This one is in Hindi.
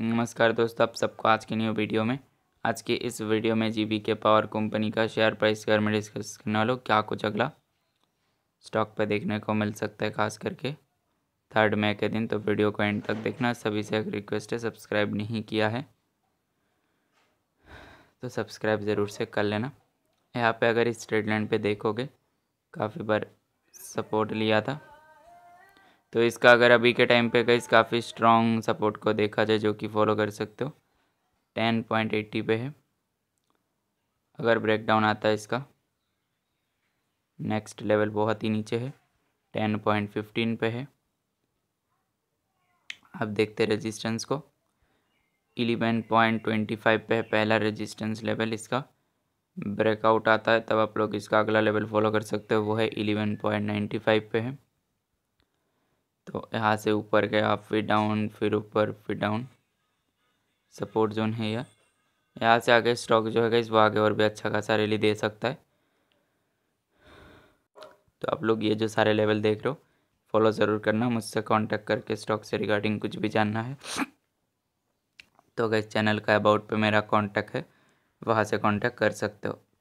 नमस्कार दोस्तों आप सबको आज की न्यू वीडियो में आज के इस वीडियो में जी के पावर कंपनी का शेयर प्राइस के बारे में डिस्कस करने वालों क्या कुछ अगला स्टॉक पर देखने को मिल सकता है खास करके थर्ड मई के दिन तो वीडियो को एंड तक देखना सभी से एक रिक्वेस्ट है सब्सक्राइब नहीं किया है तो सब्सक्राइब ज़रूर से कर लेना यहाँ पर अगर इस ट्रेड लाइन पर देखोगे काफ़ी बार सपोर्ट लिया था तो इसका अगर अभी के टाइम पे गाइस काफ़ी स्ट्रॉन्ग सपोर्ट को देखा जाए जो कि फॉलो कर सकते हो टेन पॉइंट एट्टी पे है अगर ब्रेकडाउन आता है इसका नेक्स्ट लेवल बहुत ही नीचे है टेन पॉइंट फिफ्टीन पे है आप देखते रेजिस्टेंस को इलेवन पॉइंट ट्वेंटी फाइव पे है पहला रेजिस्टेंस लेवल इसका ब्रेकआउट आता है तब आप लोग इसका अगला लेवल फॉलो कर सकते हो वो है इलेवन पॉइंट नाइन्टी फाइव पे है तो यहाँ से ऊपर गया फिर डाउन फिर ऊपर फिर डाउन सपोर्ट जोन है यह यहाँ से आगे स्टॉक जो है इस वो आगे और भी अच्छा खासा रैली दे सकता है तो आप लोग ये जो सारे लेवल देख रहे हो फॉलो ज़रूर करना मुझसे कांटेक्ट करके स्टॉक से रिगार्डिंग कुछ भी जानना है तो अगर चैनल का अबाउट पे मेरा कांटेक्ट है वहाँ से कांटेक्ट कर सकते हो